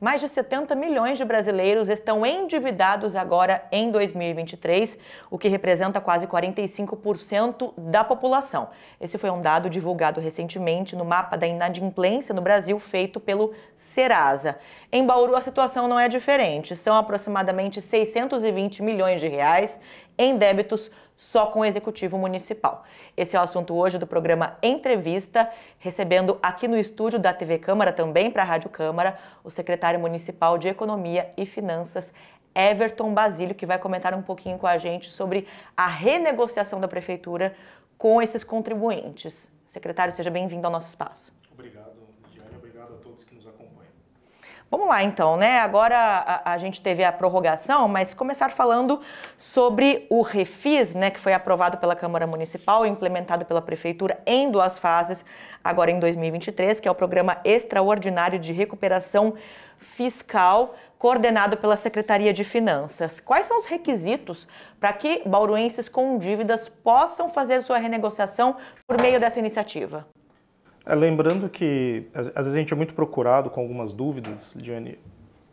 mais de 70 milhões de brasileiros estão endividados agora em 2023, o que representa quase 45% da população. Esse foi um dado divulgado recentemente no mapa da inadimplência no Brasil, feito pelo Serasa. Em Bauru, a situação não é diferente. São aproximadamente 620 milhões de reais em débitos só com o Executivo Municipal. Esse é o assunto hoje do programa Entrevista, recebendo aqui no estúdio da TV Câmara, também para a Rádio Câmara, o secretário municipal de Economia e Finanças, Everton Basílio, que vai comentar um pouquinho com a gente sobre a renegociação da prefeitura com esses contribuintes. Secretário, seja bem-vindo ao nosso espaço. Obrigado. Vamos lá então, né? Agora a, a, gente teve a prorrogação, mas começar falando sobre o refis, né, que foi aprovado pela Câmara Municipal e implementado pela prefeitura em duas fases, agora em 2023, que é o programa extraordinário de recuperação fiscal coordenado pela Secretaria de Finanças. Quais são os requisitos para que bauruenses com dívidas possam fazer sua renegociação por meio dessa iniciativa? É, lembrando que às, às, vezes a gente é muito procurado com algumas dúvidas, Diane,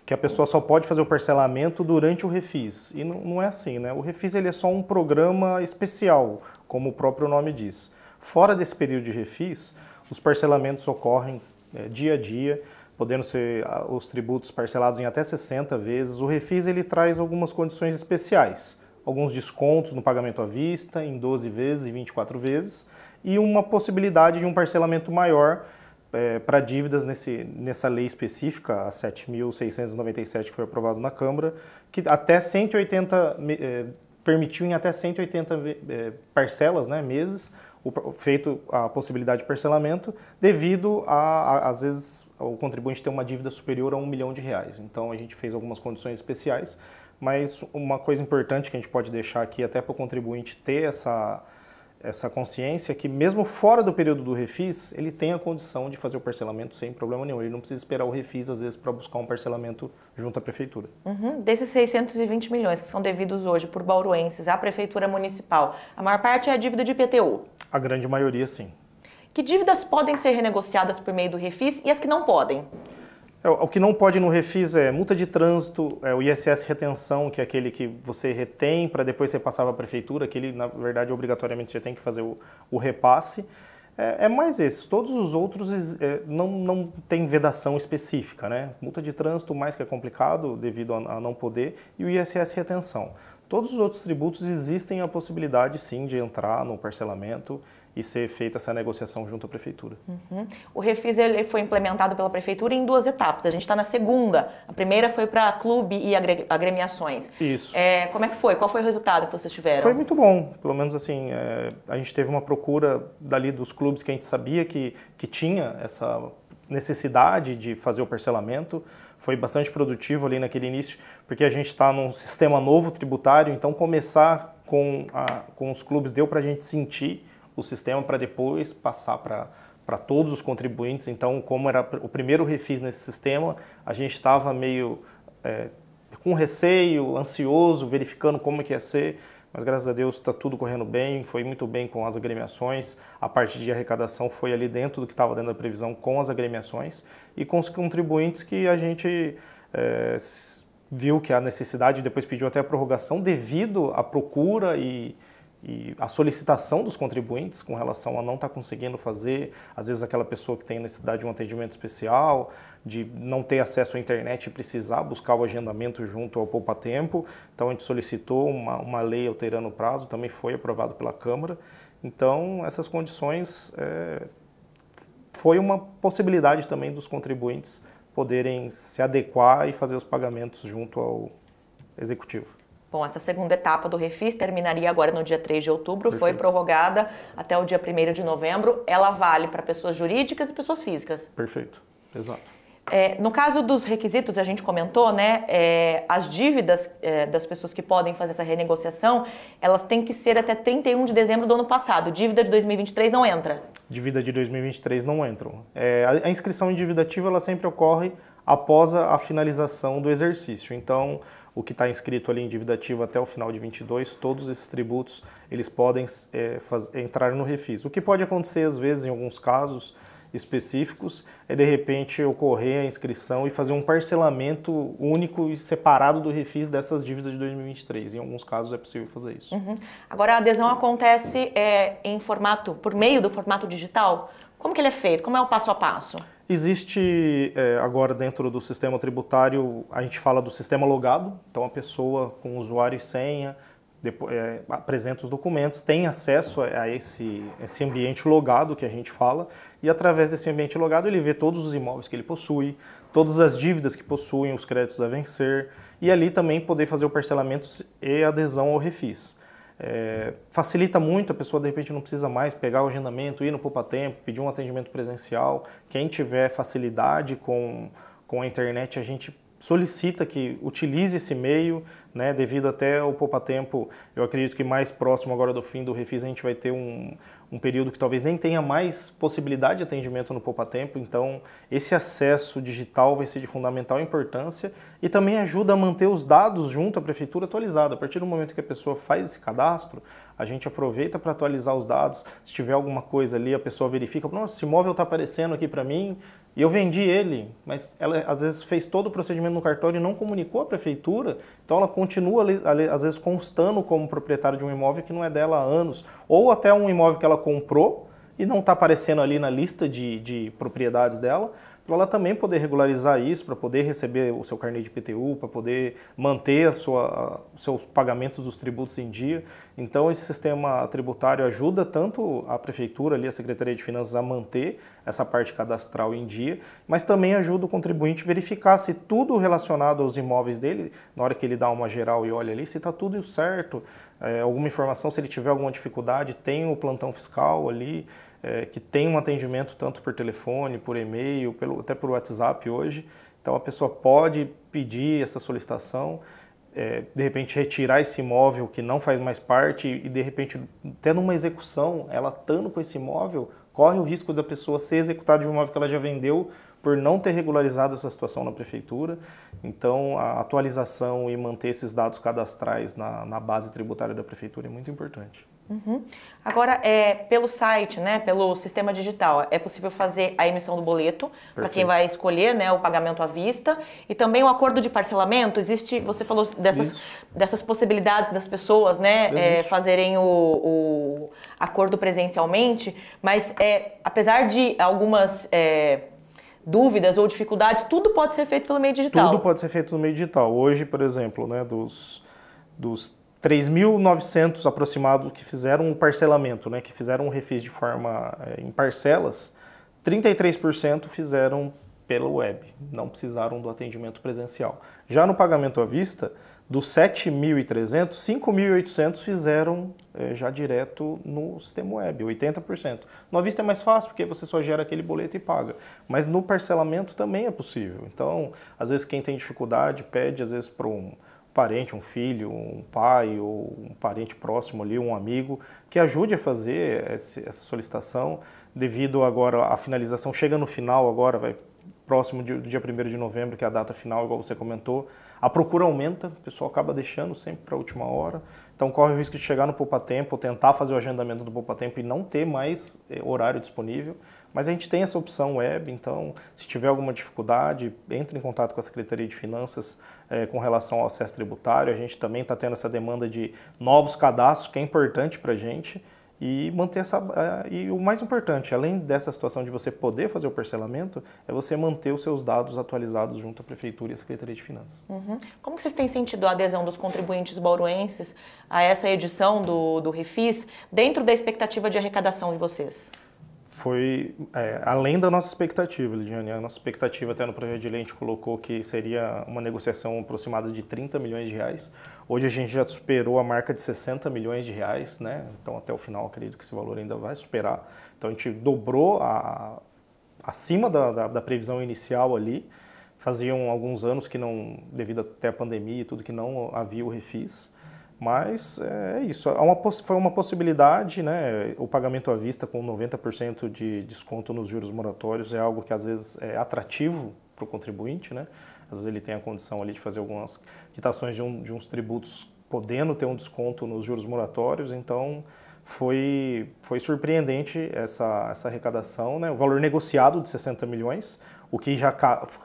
que a pessoa só pode fazer o parcelamento durante o refis. E não, não é assim, né? O refis ele é só um programa especial, como o próprio nome diz. Fora desse período de refis, os parcelamentos ocorrem é, dia a dia, podendo ser ah, os tributos parcelados em até 60 vezes. O refis ele traz algumas condições especiais alguns descontos no pagamento à vista, em 12 vezes e 24 vezes, e uma possibilidade de um parcelamento maior é, para dívidas nesse, nessa lei específica, a 7.697, que foi aprovado na Câmara, que até 180, é, permitiu em até 180 é, parcelas, né, meses, o, feito a possibilidade de parcelamento, devido a, a, às vezes, o contribuinte ter uma dívida superior a um milhão de reais. Então, a gente fez algumas condições especiais mas uma coisa importante que a gente pode deixar aqui, até para o contribuinte ter essa, essa consciência, é que mesmo fora do período do refis, ele tem a condição de fazer o parcelamento sem problema nenhum. Ele não precisa esperar o refis, às vezes, para buscar um parcelamento junto à prefeitura. Uhum. Desses 620 milhões que são devidos hoje por bauruenses à prefeitura municipal, a maior parte é a dívida de IPTU? A grande maioria, sim. Que dívidas podem ser renegociadas por meio do refis e as que não podem? É, o que não pode no refis é multa de trânsito, é o ISS retenção, que é aquele que você retém para depois você passar para a prefeitura, que ele, na verdade, obrigatoriamente você tem que fazer o, o repasse. É, é, mais esses. Todos os outros é, não, não tem vedação específica, né? Multa de trânsito, mais que é complicado devido a, a não poder, e o ISS retenção. Todos os outros tributos existem a possibilidade, sim, de entrar no parcelamento e ser feita essa negociação junto à prefeitura. Uhum. O refis ele foi implementado pela prefeitura em duas etapas. A gente está na segunda. A primeira foi para clube e agremiações. Isso. É, como é que foi? Qual foi o resultado que vocês tiveram? Foi muito bom. Pelo menos assim, é, a gente teve uma procura dali dos clubes que a gente sabia que, que tinha essa necessidade de fazer o parcelamento. Foi bastante produtivo ali naquele início, porque a gente está num sistema novo tributário, então começar com, a, com os clubes deu para a gente sentir o sistema para depois passar para para todos os contribuintes. Então, como era o primeiro refis nesse sistema, a gente estava meio é, com receio, ansioso, verificando como que ia ser, mas graças a Deus está tudo correndo bem, foi muito bem com as agremiações, a parte de arrecadação foi ali dentro do que estava dentro da previsão com as agremiações e com os contribuintes que a gente é, viu que a necessidade, depois pediu até a prorrogação devido à procura e, e a solicitação dos contribuintes com relação a não estar tá conseguindo fazer, às vezes aquela pessoa que tem necessidade de um atendimento especial, de não ter acesso à internet e precisar buscar o agendamento junto ao Poupa Tempo. Então a gente solicitou uma, uma lei alterando o prazo, também foi aprovado pela Câmara. Então essas condições é, foi uma possibilidade também dos contribuintes poderem se adequar e fazer os pagamentos junto ao executivo. Bom, essa segunda etapa do refis terminaria agora no dia 3 de outubro, Perfeito. foi prorrogada até o dia 1 de novembro. Ela vale para pessoas jurídicas e pessoas físicas. Perfeito, exato. É, no caso dos requisitos, a gente comentou, né? É, as dívidas é, das pessoas que podem fazer essa renegociação, elas têm que ser até 31 de dezembro do ano passado. Dívida de 2023 não entra. Dívida de 2023 não entra. É, a inscrição em dívida ativa ela sempre ocorre após a finalização do exercício. Então, o que está inscrito ali em dívida ativa até o final de 22, todos esses tributos eles podem é, faz, entrar no refis. O que pode acontecer às vezes em alguns casos específicos é de repente ocorrer a inscrição e fazer um parcelamento único e separado do refis dessas dívidas de 2023. Em alguns casos é possível fazer isso. Uhum. Agora a adesão acontece é, em formato por meio do formato digital. Como que ele é feito? Como é o passo a passo? Existe é, agora dentro do sistema tributário, a gente fala do sistema logado, então a pessoa com usuário e senha depois, é, apresenta os documentos, tem acesso a esse, esse ambiente logado que a gente fala, e através desse ambiente logado ele vê todos os imóveis que ele possui, todas as dívidas que possuem, os créditos a vencer, e ali também poder fazer o parcelamento e adesão ao refis. É, facilita muito, a pessoa de repente não precisa mais pegar o agendamento, ir no poupa-tempo, pedir um atendimento presencial. Quem tiver facilidade com, com a internet, a gente solicita que utilize esse meio, né, devido até ao poupa-tempo, eu acredito que mais próximo agora do fim do Refis a gente vai ter um, um período que talvez nem tenha mais possibilidade de atendimento no poupa tempo. Então, esse acesso digital vai ser de fundamental importância e também ajuda a manter os dados junto à prefeitura atualizado. A partir do momento que a pessoa faz esse cadastro, a gente aproveita para atualizar os dados. Se tiver alguma coisa ali, a pessoa verifica, nossa, esse imóvel está aparecendo aqui para mim, e eu vendi ele, mas ela às vezes fez todo o procedimento no cartório e não comunicou à prefeitura, então ela continua às vezes constando como proprietário de um imóvel que não é dela há anos, ou até um imóvel que ela comprou e não está aparecendo ali na lista de, de propriedades dela, para ela também poder regularizar isso, para poder receber o seu carnê de PTU, para poder manter a sua, os seus pagamentos dos tributos em dia. Então, esse sistema tributário ajuda tanto a Prefeitura, ali, a Secretaria de Finanças, a manter essa parte cadastral em dia, mas também ajuda o contribuinte a verificar se tudo relacionado aos imóveis dele, na hora que ele dá uma geral e olha ali, se está tudo certo, é, alguma informação, se ele tiver alguma dificuldade, tem o plantão fiscal ali é, que tem um atendimento tanto por telefone, por e-mail, pelo, até por WhatsApp hoje. Então a pessoa pode pedir essa solicitação, é, de repente retirar esse imóvel que não faz mais parte e de repente, até numa execução, ela estando com esse imóvel, corre o risco da pessoa ser executada de um imóvel que ela já vendeu por não ter regularizado essa situação na prefeitura. Então, a atualização e manter esses dados cadastrais na, na base tributária da prefeitura é muito importante. Uhum. Agora, é, pelo site, né, pelo sistema digital, é possível fazer a emissão do boleto para quem vai escolher né, o pagamento à vista e também o acordo de parcelamento. Existe, você falou dessas, dessas possibilidades das pessoas né, é, fazerem o, o, acordo presencialmente, mas é, apesar de algumas. É, dúvidas ou dificuldades, tudo pode ser feito pelo meio digital. Tudo pode ser feito no meio digital. Hoje, por exemplo, né, dos, dos 3.900 aproximados que fizeram o parcelamento, né, que fizeram o refis de forma é, em parcelas, 33% fizeram pela web, não precisaram do atendimento presencial. Já no pagamento à vista, dos 7.300, 5.800 fizeram é, já direto no sistema web, 80%. No vista é mais fácil, porque você só gera aquele boleto e paga. Mas no parcelamento também é possível. Então, às vezes quem tem dificuldade pede, às vezes para um parente, um filho, um pai ou um parente próximo ali, um amigo, que ajude a fazer essa solicitação, devido agora à finalização, chega no final agora, vai próximo do dia 1 de novembro, que é a data final, igual você comentou. A procura aumenta, o pessoal acaba deixando sempre para a última hora. Então corre o risco de chegar no tempo tentar fazer o agendamento do tempo e não ter mais eh, horário disponível. Mas a gente tem essa opção web, então, se tiver alguma dificuldade, entre em contato com a Secretaria de Finanças é, com relação ao acesso tributário. A gente também está tendo essa demanda de novos cadastros, que é importante para a gente. E manter essa. Eh, e o mais importante, além dessa situação de você poder fazer o parcelamento, é você manter os seus dados atualizados junto à Prefeitura e à Secretaria de Finanças. Uhum. Como vocês têm sentido a adesão dos contribuintes bauruenses a essa edição do, do Refis dentro da expectativa de arrecadação de vocês? foi é, além da nossa expectativa, Lidiane. A nossa expectativa até no projeto de lei a gente colocou que seria uma negociação aproximada de 30 milhões de reais. Hoje a gente já superou a marca de 60 milhões de reais, né? Então até o final acredito que esse valor ainda vai superar. Então a gente dobrou a, acima da, da, da previsão inicial ali. Faziam alguns anos que não, devido até a pandemia e tudo, que não havia o refis. Mas é, é isso. Uma, foi uma possibilidade, né? O pagamento à vista com 90% de desconto nos juros moratórios é algo que às vezes é atrativo para o contribuinte, né? Às vezes ele tem a condição ali de fazer algumas quitações de, um, de uns tributos podendo ter um desconto nos juros moratórios, então foi, foi surpreendente essa, essa arrecadação, né? o valor negociado de 60 milhões, o que já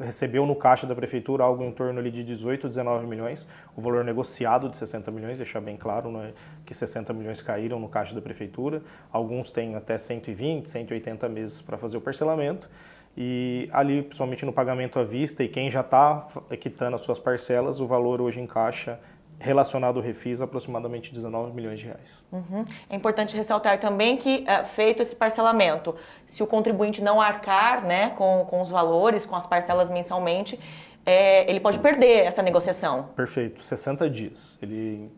recebeu no caixa da prefeitura algo em torno ali de 18, 19 milhões, o valor negociado de 60 milhões, deixar bem claro né, que 60 milhões caíram no caixa da prefeitura, alguns têm até 120, 180 meses para fazer o parcelamento, e ali, principalmente no pagamento à vista, e quem já está quitando as suas parcelas, o valor hoje em caixa relacionado ao refis, aproximadamente 19 milhões de reais. Uhum. É importante ressaltar também que, é, feito esse parcelamento, se o contribuinte não arcar né, com, com os valores, com as parcelas mensalmente, é, ele pode perder essa negociação. Perfeito, 60 dias. Ele,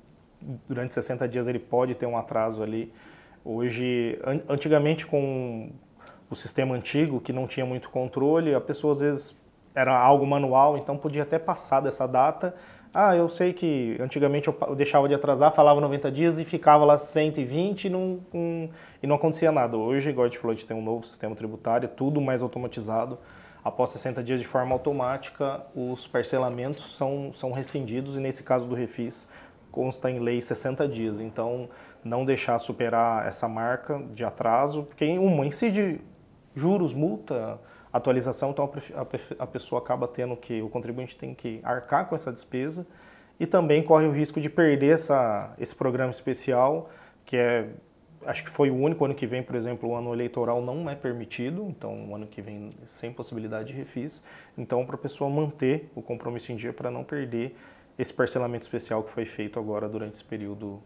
durante 60 dias ele pode ter um atraso ali. Hoje, an antigamente com o sistema antigo, que não tinha muito controle, a pessoa às vezes era algo manual, então podia até passar dessa data, ah, eu sei que antigamente eu deixava de atrasar, falava 90 dias e ficava lá 120 e não, um, e não acontecia nada. Hoje, igual a gente falou, a gente tem um novo sistema tributário, é tudo mais automatizado. Após 60 dias de forma automática, os parcelamentos são, são rescindidos e nesse caso do refis consta em lei 60 dias. Então, não deixar superar essa marca de atraso, porque uma incide juros, multa, atualização, então a, pessoa acaba tendo que, o contribuinte tem que arcar com essa despesa e também corre o risco de perder essa, esse programa especial, que é, acho que foi o único, ano que vem, por exemplo, o ano eleitoral não é permitido, então o ano que vem sem possibilidade de refis, então para a pessoa manter o compromisso em dia para não perder esse parcelamento especial que foi feito agora durante esse período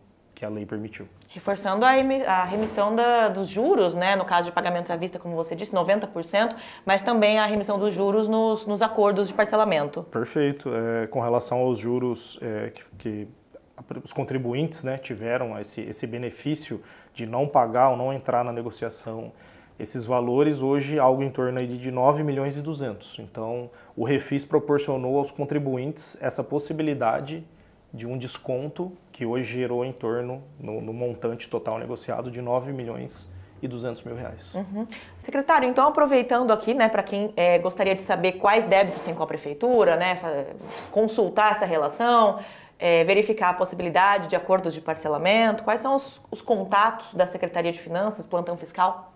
que a lei permitiu. Reforçando a remissão da, dos juros, né? no caso de pagamentos à vista, como você disse, 90%, mas também a remissão dos juros nos, nos acordos de parcelamento. Perfeito. É, com relação aos juros é, que, que os contribuintes né, tiveram esse, esse benefício de não pagar ou não entrar na negociação esses valores, hoje algo em torno aí de 9 milhões e 200. Então, o Refis proporcionou aos contribuintes essa possibilidade de um desconto que hoje gerou em torno, no, no montante total negociado, de 9 milhões e 200 mil reais. Uhum. Secretário, então aproveitando aqui, né, para quem é, gostaria de saber quais débitos tem com a prefeitura, né, consultar essa relação, é, verificar a possibilidade de acordos de parcelamento, quais são os, os contatos da Secretaria de Finanças, plantão fiscal?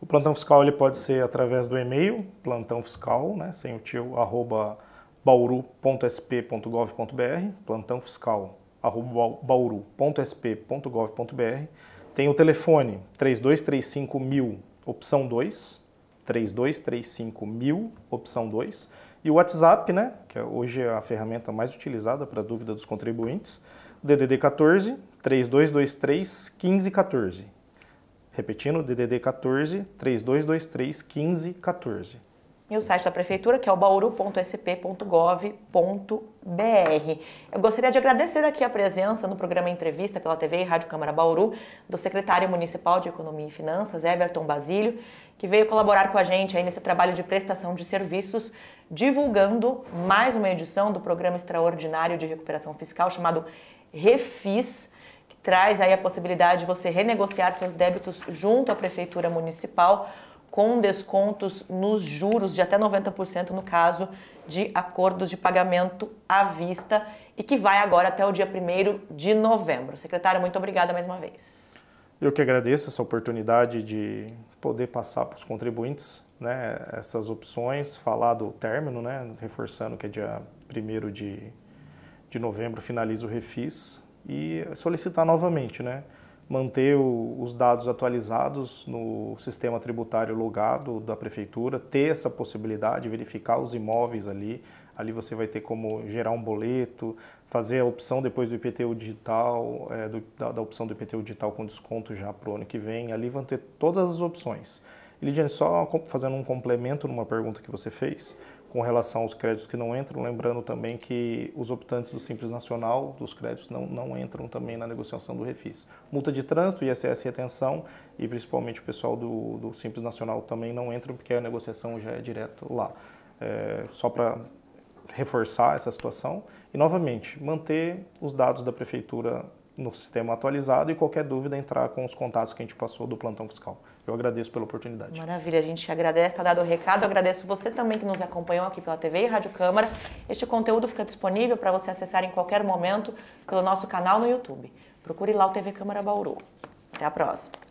O plantão fiscal ele pode ser através do e-mail, plantão fiscal, né, sem o tio, arroba bauru.sp.gov.br, plantão fiscal bauru.sp.gov.br. Tem o telefone 3235 mil, opção 2, 3235 mil, opção 2. E o WhatsApp, né, que é hoje é a ferramenta mais utilizada para a dúvida dos contribuintes, DDD 14 3223 1514. Repetindo, DDD 14 3223 1514 e o site da prefeitura, que é o bauru.sp.gov.br. Eu gostaria de agradecer aqui a presença no programa Entrevista pela TV e Rádio Câmara Bauru do secretário municipal de Economia e Finanças, Everton Basílio, que veio colaborar com a gente aí nesse trabalho de prestação de serviços, divulgando mais uma edição do programa extraordinário de recuperação fiscal chamado Refis traz aí a possibilidade de você renegociar seus débitos junto à prefeitura municipal com descontos nos juros de até 90% no caso de acordos de pagamento à vista e que vai agora até o dia 1 de novembro. Secretário, muito obrigada mais uma vez. Eu que agradeço essa oportunidade de poder passar para os contribuintes né, essas opções, falar do término, né, reforçando que é dia 1 de, de novembro finaliza o refis e solicitar novamente, né? manter o, os dados atualizados no sistema tributário logado da prefeitura, ter essa possibilidade, verificar os imóveis ali. Ali você vai ter como gerar um boleto, fazer a opção depois do IPTU digital, é, do, da, da, opção do IPTU digital com desconto já para o ano que vem. Ali vão ter todas as opções. Lidiane, só fazendo um complemento numa pergunta que você fez, com relação aos créditos que não entram, lembrando também que os optantes do Simples Nacional, dos créditos, não, não entram também na negociação do refis. Multa de trânsito, ISS retenção e principalmente o pessoal do, do Simples Nacional também não entram, porque a negociação já é direto lá. É, só para reforçar essa situação e, novamente, manter os dados da Prefeitura no sistema atualizado e qualquer dúvida entrar com os contatos que a gente passou do plantão fiscal. Eu agradeço pela oportunidade. Maravilha, a gente agradece, está dado o recado. Eu agradeço você também que nos acompanhou aqui pela TV e Rádio Câmara. Este conteúdo fica disponível para você acessar em qualquer momento pelo nosso canal no YouTube. Procure lá o TV Câmara Bauru. Até a próxima.